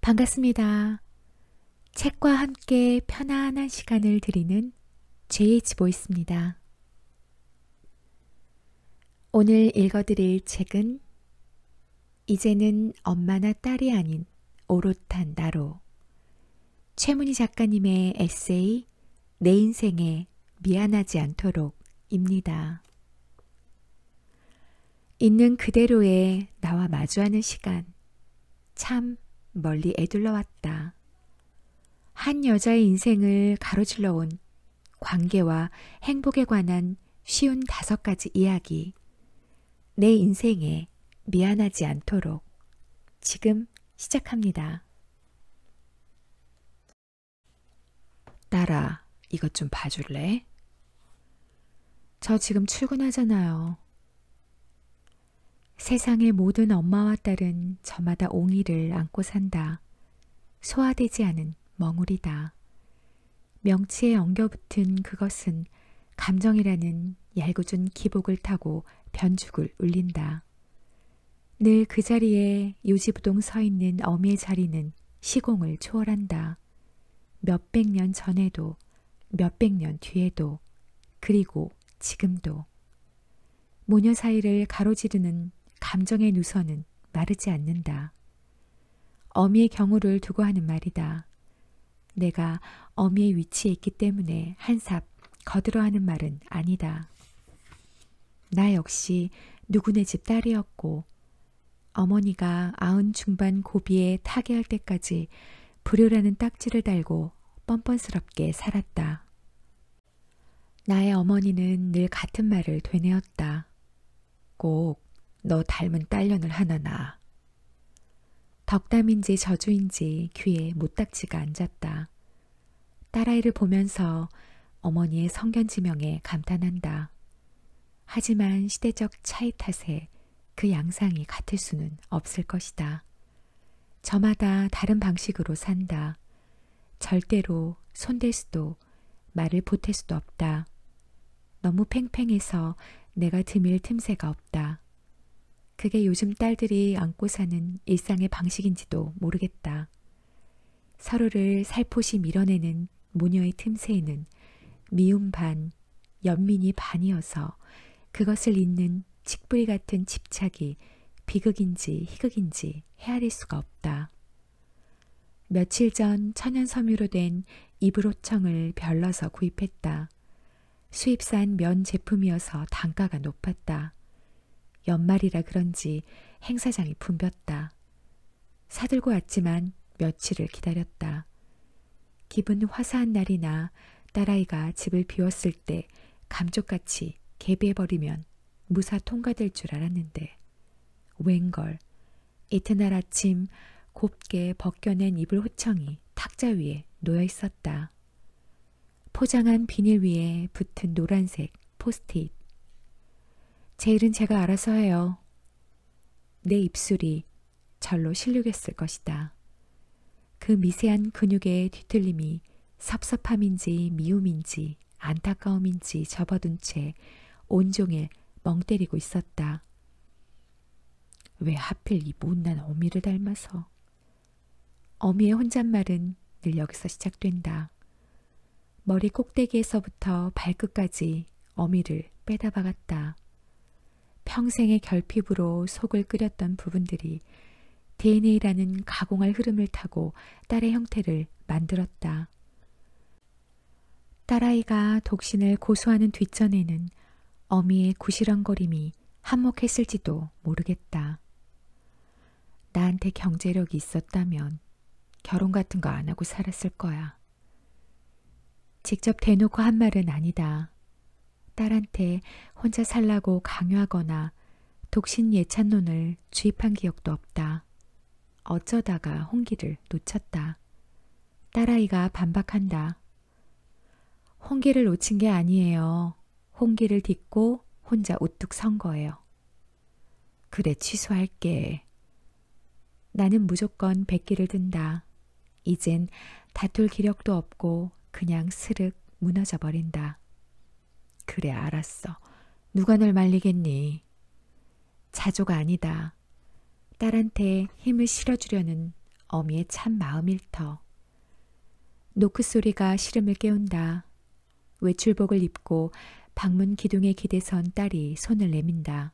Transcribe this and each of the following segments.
반갑습니다. 책과 함께 편안한 시간을 드리는 JH 보이스입니다. 오늘 읽어드릴 책은 이제는 엄마나 딸이 아닌 오롯한 나로 최문희 작가님의 에세이 내 인생에 미안하지 않도록입니다. 있는 그대로의 나와 마주하는 시간 참 멀리 애둘러 왔다. 한 여자의 인생을 가로질러 온 관계와 행복에 관한 쉬운 다섯 가지 이야기. 내 인생에 미안하지 않도록 지금 시작합니다. 딸아, 이것 좀 봐줄래? 저 지금 출근하잖아요. 세상의 모든 엄마와 딸은 저마다 옹이를 안고 산다. 소화되지 않은 멍울이다. 명치에 엉겨붙은 그것은 감정이라는 얄궂은 기복을 타고 변죽을 울린다. 늘 그 자리에 요지부동 서 있는 어미의 자리는 시공을 초월한다. 몇백 년 전에도, 몇백 년 뒤에도, 그리고 지금도. 모녀 사이를 가로지르는 감정의 누선은 마르지 않는다. 어미의 경우를 두고 하는 말이다. 내가 어미의 위치에 있기 때문에 한삽 거들어 하는 말은 아니다. 나 역시 누구네 집 딸이었고 어머니가 아흔 중반 고비에 타계할 때까지 불효라는 딱지를 달고 뻔뻔스럽게 살았다. 나의 어머니는 늘 같은 말을 되뇌었다. 꼭너 닮은 딸년을 하나 나. 덕담인지 저주인지 귀에 못닥지가 앉았다. 딸아이를 보면서 어머니의 성견지명에 감탄한다. 하지만 시대적 차이 탓에 그 양상이 같을 수는 없을 것이다. 저마다 다른 방식으로 산다. 절대로 손댈 수도 말을 보탤 수도 없다. 너무 팽팽해서 내가 드밀 틈새가 없다. 그게 요즘 딸들이 안고 사는 일상의 방식인지도 모르겠다. 서로를 살포시 밀어내는 모녀의 틈새에는 미움 반, 연민이 반이어서 그것을 잇는 칡뿌리 같은 집착이 비극인지 희극인지 헤아릴 수가 없다. 며칠 전 천연섬유로 된 이브로청을 별러서 구입했다. 수입산 면 제품이어서 단가가 높았다. 연말이라 그런지 행사장이 붐볐다. 사들고 왔지만 며칠을 기다렸다. 기분 화사한 날이나 딸아이가 집을 비웠을 때 감쪽같이 개비해버리면 무사 통과될 줄 알았는데 웬걸 이튿날 아침 곱게 벗겨낸 이불 호청이 탁자 위에 놓여 있었다. 포장한 비닐 위에 붙은 노란색 포스트잇. 제 일은 제가 알아서 해요. 내 입술이 절로 실룩했을 것이다. 그 미세한 근육의 뒤틀림이 섭섭함인지 미움인지 안타까움인지 접어둔 채 온종일 멍 때리고 있었다. 왜 하필 이 못난 어미를 닮아서. 어미의 혼잣말은 늘 여기서 시작된다. 머리 꼭대기에서부터 발끝까지 어미를 빼다 박았다. 평생의 결핍으로 속을 끓였던 부분들이 DNA라는 가공할 흐름을 타고 딸의 형태를 만들었다. 딸아이가 독신을 고수하는 뒷전에는 어미의 구시렁거림이 한몫했을지도 모르겠다. 나한테 경제력이 있었다면 결혼 같은 거 안 하고 살았을 거야. 직접 대놓고 한 말은 아니다. 딸한테 혼자 살라고 강요하거나 독신 예찬론을 주입한 기억도 없다. 어쩌다가 홍기를 놓쳤다. 딸아이가 반박한다. 홍기를 놓친 게 아니에요. 홍기를 딛고 혼자 우뚝 선 거예요. 그래, 취소할게. 나는 무조건 백기를 든다. 이젠 다툴 기력도 없고 그냥 스륵 무너져 버린다. 그래 알았어. 누가 널 말리겠니? 자조가 아니다. 딸한테 힘을 실어주려는 어미의 참 마음일 터. 노크 소리가 시름을 깨운다. 외출복을 입고 방문 기둥에 기대선 딸이 손을 내민다.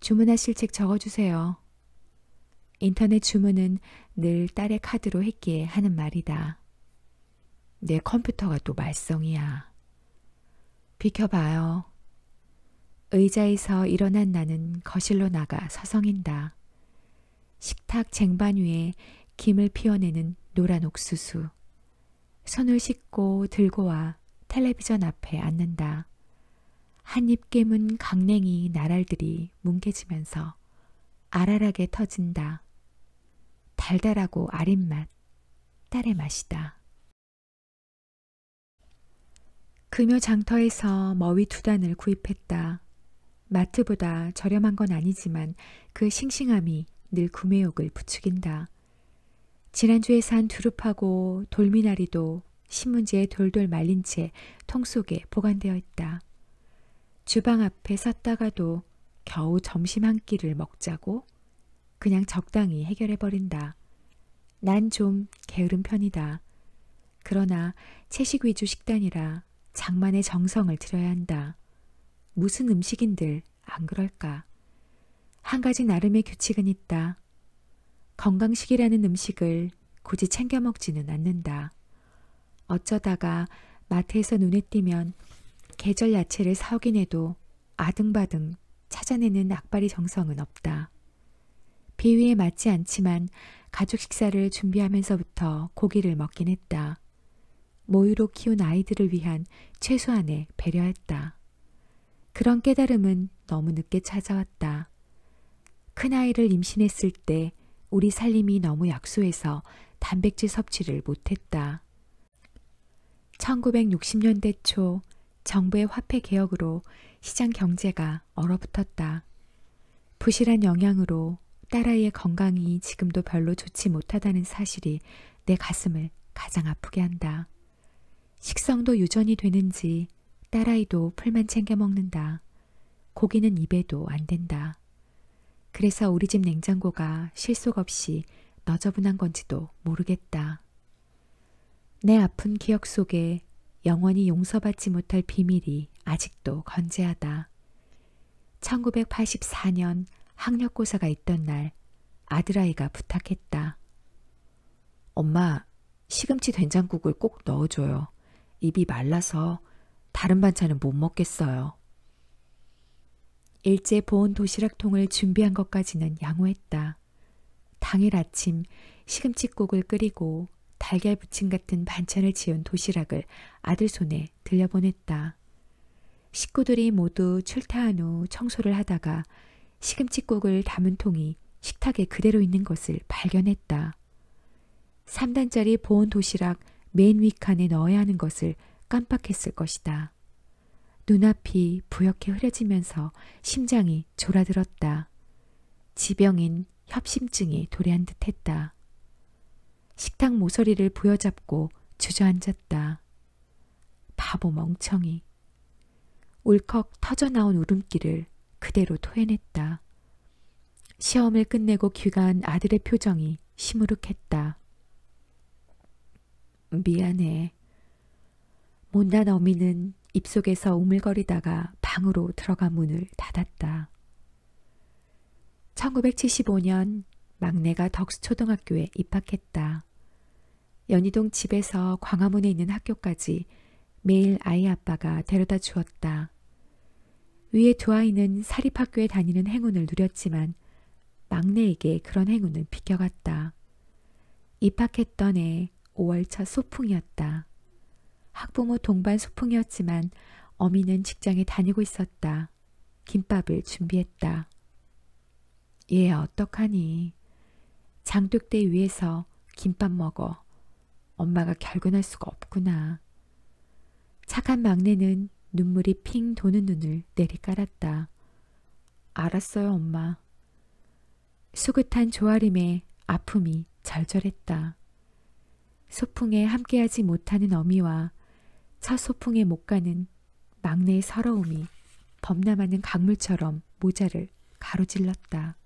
주문하실 책 적어주세요. 인터넷 주문은 늘 딸의 카드로 했기에 하는 말이다. 내 컴퓨터가 또 말썽이야. 비켜봐요. 의자에서 일어난 나는 거실로 나가 서성인다. 식탁 쟁반 위에 김을 피워내는 노란 옥수수. 손을 씻고 들고 와 텔레비전 앞에 앉는다. 한입 깨문 강냉이 나랄들이 뭉개지면서 아랄하게 터진다. 달달하고 아린 맛, 딸의 맛이다. 금요 장터에서 머위 두 단을 구입했다. 마트보다 저렴한 건 아니지만 그 싱싱함이 늘 구매욕을 부추긴다. 지난주에 산 두릅하고 돌미나리도 신문지에 돌돌 말린 채 통 속에 보관되어 있다. 주방 앞에 섰다가도 겨우 점심 한 끼를 먹자고 그냥 적당히 해결해버린다. 난 좀 게으른 편이다. 그러나 채식 위주 식단이라 장만의 정성을 들여야 한다. 무슨 음식인들 안 그럴까? 한 가지 나름의 규칙은 있다. 건강식이라는 음식을 굳이 챙겨 먹지는 않는다. 어쩌다가 마트에서 눈에 띄면 계절 야채를 사오긴 해도 아등바등 찾아내는 악바리 정성은 없다. 비위에 맞지 않지만 가족 식사를 준비하면서부터 고기를 먹긴 했다. 모유로 키운 아이들을 위한 최소한의 배려였다. 그런 깨달음은 너무 늦게 찾아왔다. 큰아이를 임신했을 때 우리 살림이 너무 약소해서 단백질 섭취를 못했다. 1960년대 초 정부의 화폐 개혁으로 시장 경제가 얼어붙었다. 부실한 영향으로 딸아이의 건강이 지금도 별로 좋지 못하다는 사실이 내 가슴을 가장 아프게 한다. 식성도 유전이 되는지 딸아이도 풀만 챙겨 먹는다. 고기는 입에도 안 된다. 그래서 우리 집 냉장고가 실속 없이 너저분한 건지도 모르겠다. 내 아픈 기억 속에 영원히 용서받지 못할 비밀이 아직도 건재하다. 1984년 학력고사가 있던 날 아들아이가 부탁했다. 엄마, 시금치 된장국을 꼭 넣어줘요. 입이 말라서 다른 반찬은 못 먹겠어요. 일제 보온 도시락통을 준비한 것까지는 양호했다. 당일 아침 시금치국을 끓이고 달걀 부침 같은 반찬을 지은 도시락을 아들 손에 들려보냈다. 식구들이 모두 출타한 후 청소를 하다가 시금치국을 담은 통이 식탁에 그대로 있는 것을 발견했다. 3단짜리 보온 도시락 맨위칸에 넣어야 하는 것을 깜빡했을 것이다. 눈앞이 부옇게 흐려지면서 심장이 졸아들었다. 지병인 협심증이 도래한 듯했다. 식탁 모서리를 부여잡고 주저앉았다. 바보 멍청이. 울컥 터져나온 울음길을 그대로 토해냈다. 시험을 끝내고 귀가한 아들의 표정이 시무룩했다. 미안해. 못난 어미는 입속에서 우물거리다가 방으로 들어가 문을 닫았다. 1975년 막내가 덕수초등학교에 입학했다. 연희동 집에서 광화문에 있는 학교까지 매일 아이 아빠가 데려다 주었다. 위에 두 아이는 사립학교에 다니는 행운을 누렸지만 막내에게 그런 행운은 비껴갔다. 입학했던 해 5월차 소풍이었다. 학부모 동반 소풍이었지만 어미는 직장에 다니고 있었다. 김밥을 준비했다. 얘 어떡하니? 장독대 위에서 김밥 먹어. 엄마가 결근할 수가 없구나. 착한 막내는 눈물이 핑 도는 눈을 내리깔았다. 알았어요, 엄마. 수긋한 조아림에 아픔이 절절했다. 소풍에 함께하지 못하는 어미와 첫 소풍에 못 가는 막내의 서러움이 범람하는 강물처럼 모자를 가로질렀다.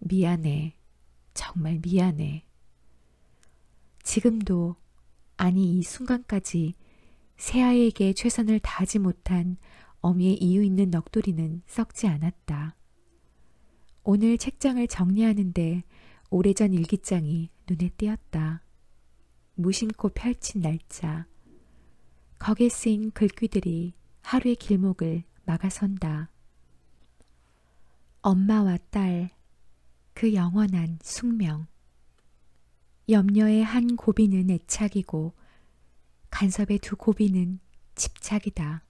미안해. 정말 미안해. 지금도 아니 이 순간까지 새아이에게 최선을 다하지 못한 어미의 이유 있는 넋두리는 썩지 않았다. 오늘 책장을 정리하는데 오래전 일기장이 눈에 띄었다. 무심코 펼친 날짜. 거기에 쓰인 글귀들이 하루의 길목을 막아선다. 엄마와 딸, 그 영원한 숙명. 염려의 한 고비는 애착이고, 간섭의 두 고비는 집착이다.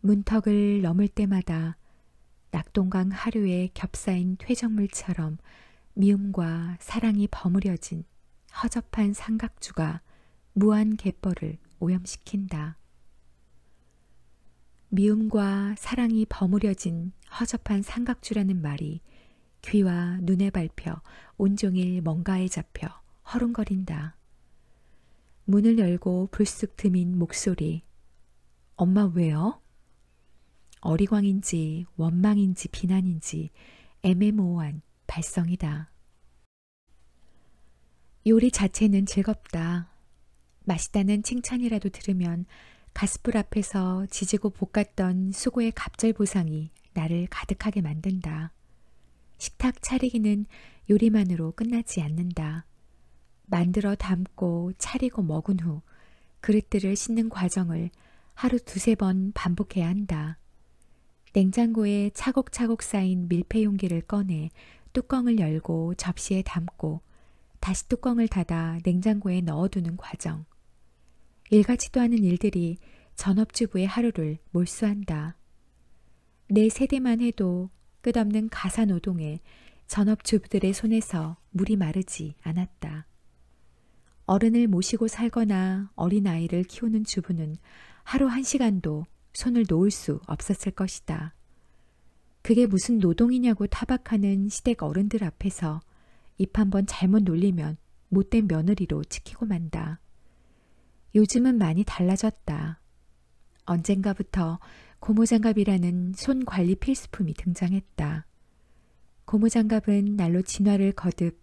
문턱을 넘을 때마다 낙동강 하류에 겹사인 퇴적물처럼 미움과 사랑이 버무려진 허접한 삼각주가 무한 갯벌을 오염시킨다. 미움과 사랑이 버무려진 허접한 삼각주라는 말이 귀와 눈에 밟혀 온종일 뭔가에 잡혀 허름거린다. 문을 열고 불쑥 드민 목소리. 엄마 왜요? 어리광인지 원망인지 비난인지 애매모호한 발성이다. 요리 자체는 즐겁다. 맛있다는 칭찬이라도 들으면 가스불 앞에서 지지고 볶았던 수고의 갑절 보상이 나를 가득하게 만든다. 식탁 차리기는 요리만으로 끝나지 않는다. 만들어 담고 차리고 먹은 후 그릇들을 씻는 과정을 하루 두세 번 반복해야 한다. 냉장고에 차곡차곡 쌓인 밀폐 용기를 꺼내 뚜껑을 열고 접시에 담고 다시 뚜껑을 닫아 냉장고에 넣어두는 과정. 일같이도 않은 일들이 전업주부의 하루를 몰수한다. 내 세대만 해도 끝없는 가사 노동에 전업주부들의 손에서 물이 마르지 않았다. 어른을 모시고 살거나 어린아이를 키우는 주부는 하루 한 시간도 손을 놓을 수 없었을 것이다. 그게 무슨 노동이냐고 타박하는 시댁 어른들 앞에서 입 한번 잘못 놀리면 못된 며느리로 지키고 만다. 요즘은 많이 달라졌다. 언젠가부터 고무장갑이라는 손 관리 필수품이 등장했다. 고무장갑은 날로 진화를 거듭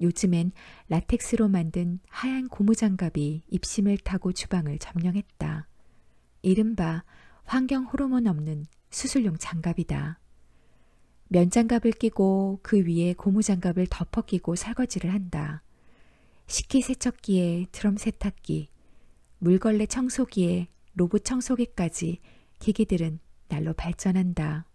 요즘엔 라텍스로 만든 하얀 고무장갑이 입심을 타고 주방을 점령했다. 이른바 환경 호르몬 없는 수술용 장갑이다. 면장갑을 끼고 그 위에 고무장갑을 덮어 끼고 설거지를 한다. 식기세척기에 드럼 세탁기, 물걸레 청소기에 로봇 청소기까지 기기들은 날로 발전한다.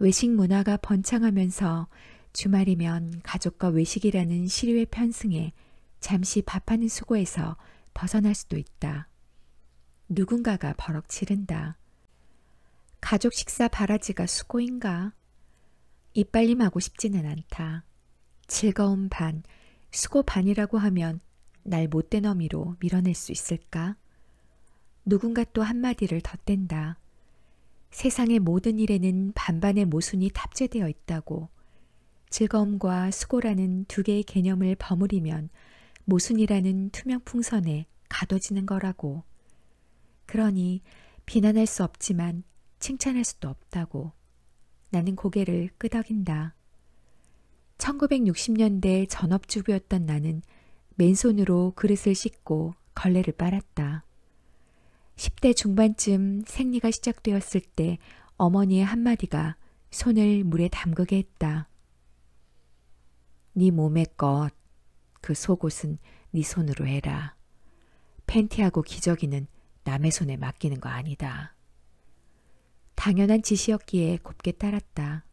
외식 문화가 번창하면서 주말이면 가족과 외식이라는 시류의 편승에 잠시 밥하는 수고에서 벗어날 수도 있다. 누군가가 버럭 치른다. 가족 식사 바라지가 수고인가? 이빨림하고 싶지는 않다. 즐거움 반, 수고 반이라고 하면 날 못된 어미로 밀어낼 수 있을까? 누군가 또 한마디를 덧댄다. 세상의 모든 일에는 반반의 모순이 탑재되어 있다고. 즐거움과 수고라는 두 개의 개념을 버무리면 모순이라는 투명 풍선에 가둬지는 거라고. 그러니 비난할 수 없지만 칭찬할 수도 없다고. 나는 고개를 끄덕인다. 1960년대 전업주부였던 나는 맨손으로 그릇을 씻고 걸레를 빨았다. 10대 중반쯤 생리가 시작되었을 때 어머니의 한마디가 손을 물에 담그게 했다. 네 몸의 것, 그 속옷은 네 손으로 해라. 팬티하고 기저귀는 남의 손에 맡기는 거 아니다. 당연한 지시였기에 곱게 따랐다.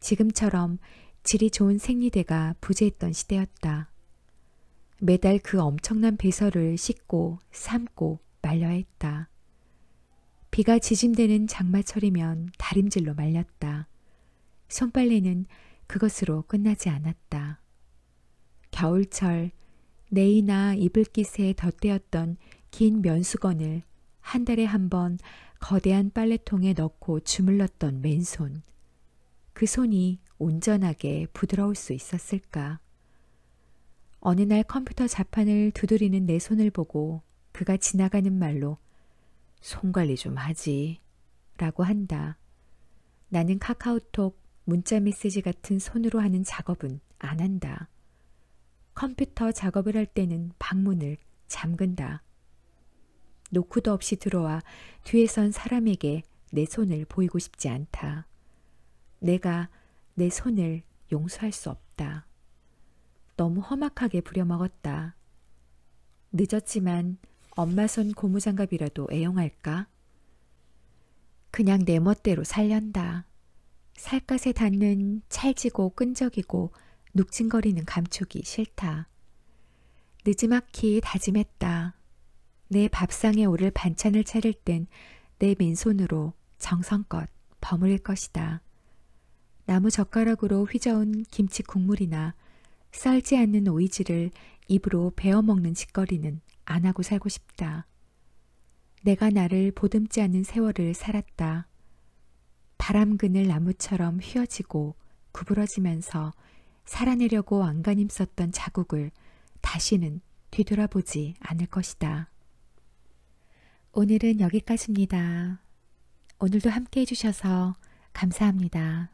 지금처럼 질이 좋은 생리대가 부재했던 시대였다. 매달 그 엄청난 배설을 씻고 삶고 말려 했다. 비가 지짐되는 장마철이면 다림질로 말렸다. 손빨래는 그것으로 끝나지 않았다. 겨울철 내이나 이불 기에 덧대었던 긴 면수건을 한 달에 한번 거대한 빨래통에 넣고 주물렀던 맨손. 그 손이 온전하게 부드러울 수 있었을까? 어느 날 컴퓨터 자판을 두드리는 내 손을 보고 그가 지나가는 말로 손 관리 좀 하지 라고 한다. 나는 카카오톡, 문자 메시지 같은 손으로 하는 작업은 안 한다. 컴퓨터 작업을 할 때는 방문을 잠근다. 노크도 없이 들어와 뒤에선 사람에게 내 손을 보이고 싶지 않다. 내가 내 손을 용서할 수 없다. 너무 험악하게 부려먹었다. 늦었지만 엄마 손 고무장갑이라도 애용할까? 그냥 내 멋대로 살련다. 살갗에 닿는 찰지고 끈적이고 눅진거리는 감촉이 싫다. 늦지막히 다짐했다. 내 밥상에 오를 반찬을 차릴 땐 내 맨손으로 정성껏 버무릴 것이다. 나무 젓가락으로 휘저은 김치 국물이나 썰지 않는 오이지를 입으로 베어먹는 짓거리는 안 하고 살고 싶다. 내가 나를 보듬지 않는 세월을 살았다. 바람 그늘 나무처럼 휘어지고 구부러지면서 살아내려고 안간힘 썼던 자국을 다시는 뒤돌아보지 않을 것이다. 오늘은 여기까지입니다. 오늘도 함께 해주셔서 감사합니다.